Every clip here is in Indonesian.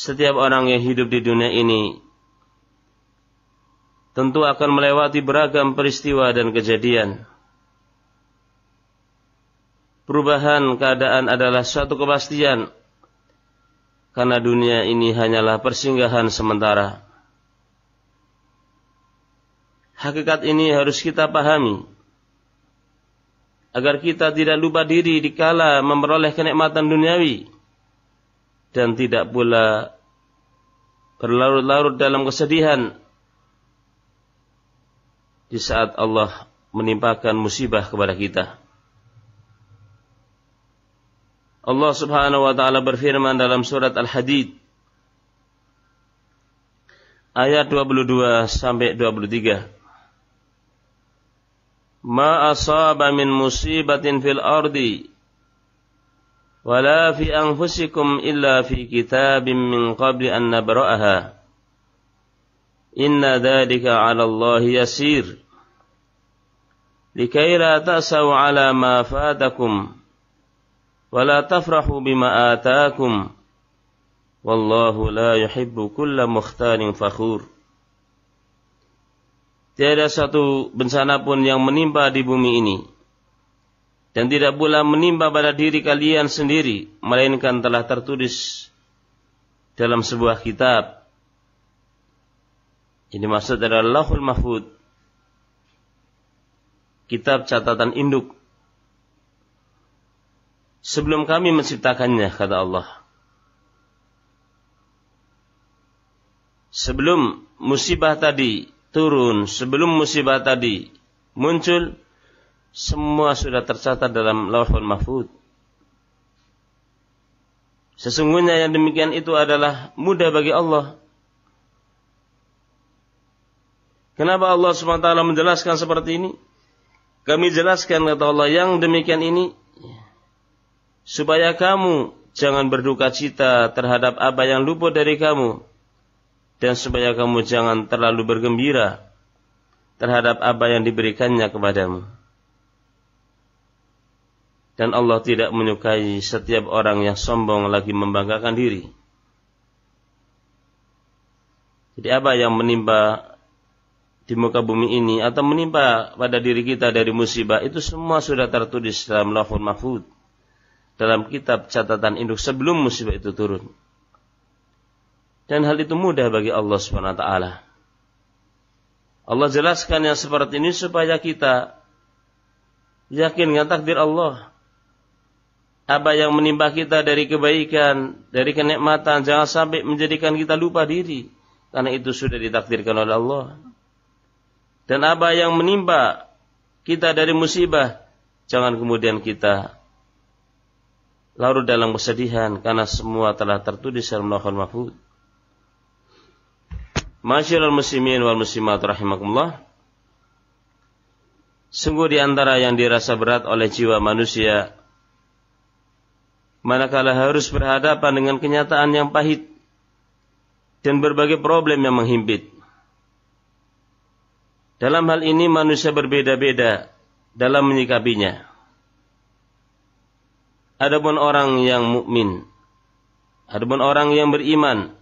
setiap orang yang hidup di dunia ini tentu akan melewati beragam peristiwa dan kejadian. Perubahan keadaan adalah suatu kepastian karena dunia ini hanyalah persinggahan sementara. Hakikat ini harus kita pahami agar kita tidak lupa diri dikala memperoleh kenikmatan duniawi dan tidak pula berlarut-larut dalam kesedihan di saat Allah menimpakan musibah kepada kita. Allah Subhanahu wa taala berfirman dalam surat Al-Hadid ayat 22 sampai 23. Ma asaba min musibatin fil ardi ولا في أنفسكم إلا في كتاب من قبل أن نبرأها إن ذلك على الله يسير لكي لا تأسوا على ما فاتكم ولا تفرحوا بما آتاكم والله لا يحب كل مختال فخور Tiada satu bencana pun yang menimpa di bumi ini dan tidak pula menimpa pada diri kalian sendiri, melainkan telah tertulis dalam sebuah kitab. Ini maksud adalah Lahul Mahfud, kitab catatan induk. Sebelum kami menciptakannya, kata Allah. Sebelum musibah tadi turun, sebelum musibah tadi muncul, semua sudah tercatat dalam lauhul mahfud. Sesungguhnya yang demikian itu adalah mudah bagi Allah. Kenapa Allah SWT menjelaskan seperti ini? Kami jelaskan kata Allah yang demikian ini supaya kamu jangan berduka cita terhadap apa yang luput dari kamu dan supaya kamu jangan terlalu bergembira terhadap apa yang diberikannya kepadamu. Dan Allah tidak menyukai setiap orang yang sombong lagi membanggakan diri. Jadi apa yang menimpa di muka bumi ini atau menimpa pada diri kita dari musibah itu semua sudah tertulis dalam lafun mahfud dalam kitab catatan induk sebelum musibah itu turun. Dan hal itu mudah bagi Allah Swt. Allah jelaskan yang seperti ini supaya kita yakin dengan takdir Allah apa yang menimpa kita dari kebaikan, dari kenikmatan, jangan sampai menjadikan kita lupa diri karena itu sudah ditakdirkan oleh Allah. Dan apa yang menimpa kita dari musibah, jangan kemudian kita larut dalam kesedihan karena semua telah tertulis dalam Lauhul Mahfuz. Masyiral muslimin wal muslimat rahimakumullah. Sungguh di antara yang dirasa berat oleh jiwa manusia manakala harus berhadapan dengan kenyataan yang pahit dan berbagai problem yang menghimpit. Dalam hal ini manusia berbeda-beda dalam menyikapinya. Adapun orang yang mukmin, adapun orang yang beriman,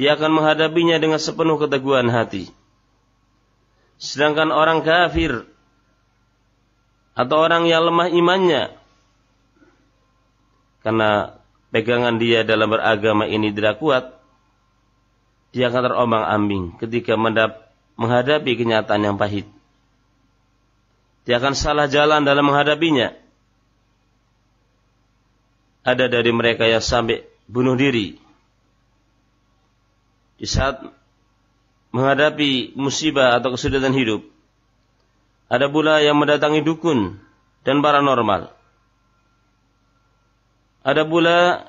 dia akan menghadapinya dengan sepenuh keteguhan hati. Sedangkan orang kafir atau orang yang lemah imannya, karena pegangan dia dalam beragama ini tidak kuat, dia akan terombang-ambing ketika mendap menghadapi kenyataan yang pahit. Dia akan salah jalan dalam menghadapinya. Ada dari mereka yang sampai bunuh diri. Di saat menghadapi musibah atau kesulitan hidup. Ada pula yang mendatangi dukun dan paranormal. Ada pula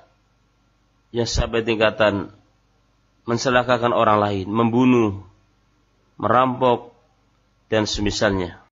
yang sampai tingkatan mencelakakan orang lain, membunuh, merampok, dan semisalnya.